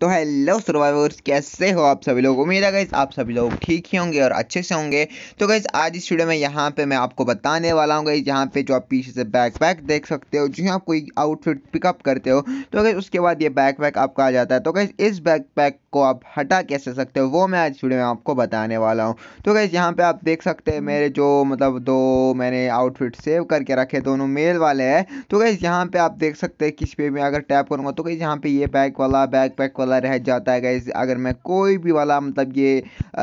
तो hello survivors कैसे हो आप सभी लोग उम्मीद है गाइज आप सभी लोग ठीक ही होंगे और अच्छे से होंगे तो गाइज आज इस वीडियो में यहाँ पे मैं आपको बताने वाला हूँ गाइज यहाँ पे जो आप पीछे से बैक पैक देख सकते हो जो आप कोई आउटफिट पिकअप करते हो तो गाइज उसके बाद ये बैक पैक आपका आ जाता है तो गाइज इस बैक पैक को आप हटा कैसे सकते हो वो मैं आज वीडियो में आपको बताने वाला हूँ तो गाइज यहाँ पे आप देख सकते हैं मेरे जो मतलब दो मैंने आउटफिट सेव करके रखे दोनों मेल वाले हैं तो गाइज यहाँ पे आप देख सकते हैं किस पे मैं अगर टैप करूँगा तो गाइज यहाँ पे ये बैक वाला बैक पैक वाला वाला रह जाता है गैस अगर मैं कोई भी वाला मतलब ये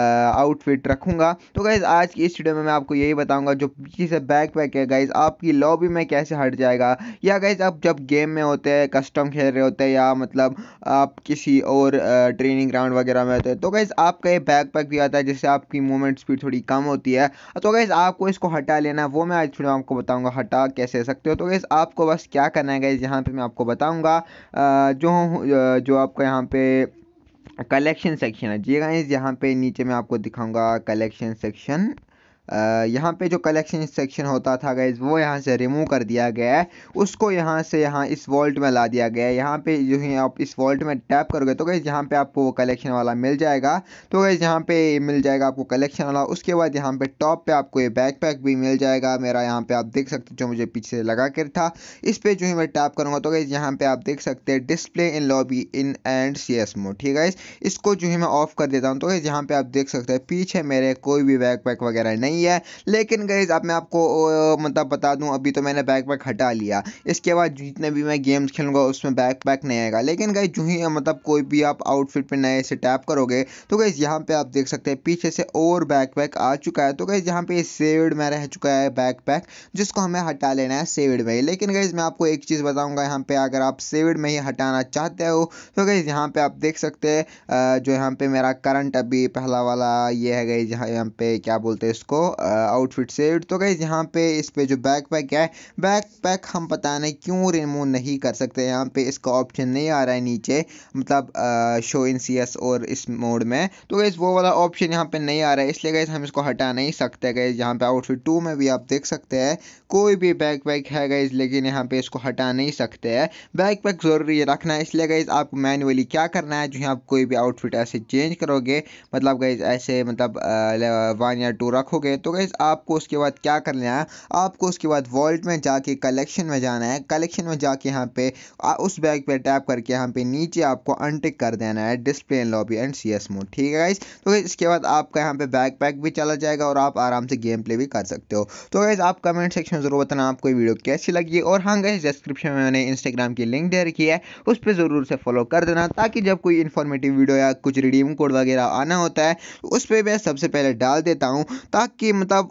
आउटफिट रखूँगा तो गैस आज की इस वीडियो में मैं आपको यही बताऊँगा जो पीछे से बैक पैक है गैस आपकी लॉबी में कैसे हट जाएगा या गैस आप जब गेम में होते हैं कस्टम खेल रहे होते हैं या मतलब आप किसी और ट्रेनिंग ग्राउंड वगैरह में होते हैं तो गैस आपका ये बैक पैक भी आता है जिससे आपकी मूवमेंट स्पीड थोड़ी कम होती है तो गैस आपको इसको हटा लेना है वो मैं आज वीडियो आपको बताऊँगा हटा कैसे सकते हो तो गैस आपको बस क्या करना है गैस यहाँ पर मैं आपको बताऊँगा जो जो आपका यहाँ पर पे कलेक्शन सेक्शन है जी गाइस यहाँ पे नीचे मैं आपको दिखाऊंगा कलेक्शन सेक्शन यहाँ पे जो कलेक्शन सेक्शन होता था गैस वो यहाँ से रिमूव कर दिया गया है उसको यहाँ से यहाँ इस वॉल्ट में ला दिया गया है यहाँ पे जो है आप इस वॉल्ट में टैप करोगे तो गैस यहाँ पे आपको वो कलेक्शन वाला मिल जाएगा तो गैस यहाँ पे मिल जाएगा आपको कलेक्शन वाला उसके बाद यहाँ पे टॉप पे आपको ये बैकपैक भी मिल जाएगा मेरा यहाँ पे आप देख सकते जो मुझे पीछे लगा कर था इस पर जो है मैं टैप करूँगा तो गैस यहाँ पर आप देख सकते हैं display in lobby in and C S mode ठीक है इसको जो है मैं ऑफ कर देता हूँ तो गैस यहाँ पर आप देख सकते हैं पीछे मेरे कोई भी पैक वगैरह नहीं नहीं है लेकिन गईज़ अब मैं आपको मतलब बता दूँ अभी तो मैंने बैक पैक हटा लिया इसके बाद जितने भी मैं गेम्स खेलूँगा उसमें बैक पैक नहीं आएगा लेकिन गई जो ही मतलब कोई भी आप आउटफिट पर नए से टैप करोगे तो गई यहाँ पर आप देख सकते हैं पीछे से और बैक पैक आ चुका है तो गई यहाँ पर सेवड में रह चुका है बैक पैक जिसको हमें हटा लेना है सेवड में लेकिन गई मैं आपको एक चीज़ बताऊँगा यहाँ पर अगर आप सेवड में ही हटाना चाहते हो तो गई यहाँ पर आप देख सकते हैं जो यहाँ पे मेरा करंट अभी पहला वाला ये है गई यहाँ यहाँ पे क्या बोलते हैं इसको आउटफिट से तो गई यहाँ पे इस पर जो बैक पैक है बैक पैक हम पता नहीं क्यों रिमूव नहीं कर सकते यहाँ पे इसका ऑप्शन नहीं आ रहा है नीचे मतलब शो इन सी एस और इस मोड में तो गई वो वाला ऑप्शन यहाँ पे नहीं आ रहा है इसलिए गए हम इसको हटा नहीं सकते गए यहाँ पे आउटफिट टू में भी आप देख सकते हैं कोई भी बैक पैक है गई लेकिन यहाँ पे इसको हटा नहीं सकते हैं बैक पैक ज़रूरी रखना है इसलिए गई आपको मैनुअली क्या करना है जो आप कोई भी आउटफिट ऐसे चेंज करोगे मतलब गई ऐसे मतलब वन या टू रखोगे है तो गैस आपको उसके बाद क्या कर लेना है आपको उसके बाद वॉल्ट में जाके कलेक्शन में जाना है कलेक्शन में जाके यहाँ पे उस बैग पे टैप करके यहाँ पे नीचे आपको अनटिक कर देना है display in lobby and C mode ठीक है गाइज तो गैस इसके बाद आपका यहाँ पे बैक पैक भी चला जाएगा और आप आराम से गेम प्ले भी कर सकते हो तो गैस आप कमेंट सेक्शन में ज़रूर बताना आपको वीडियो कैसी लगी और हाँ गैस डिस्क्रिप्शन में मैंने इंस्टाग्राम की लिंक दे रखी है उस पर ज़रूर से फॉलो कर देना ताकि जब कोई इन्फॉर्मेटिव वीडियो या कुछ रिडीम कोड वगैरह आना होता है उस पर मैं सबसे पहले डाल देता हूँ ताकि कि मतलब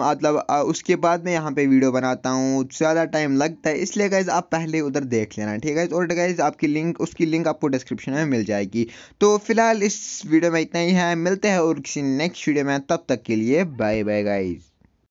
मतलब उसके बाद मैं यहाँ पे वीडियो बनाता हूँ ज़्यादा टाइम लगता है इसलिए गैज़ आप पहले उधर देख लेना ठीक है और गैज़ आपकी लिंक उसकी लिंक आपको डिस्क्रिप्शन में मिल जाएगी तो फिलहाल इस वीडियो में इतना ही है मिलते हैं और किसी नेक्स्ट वीडियो में तब तक के लिए बाय बाय गाइज़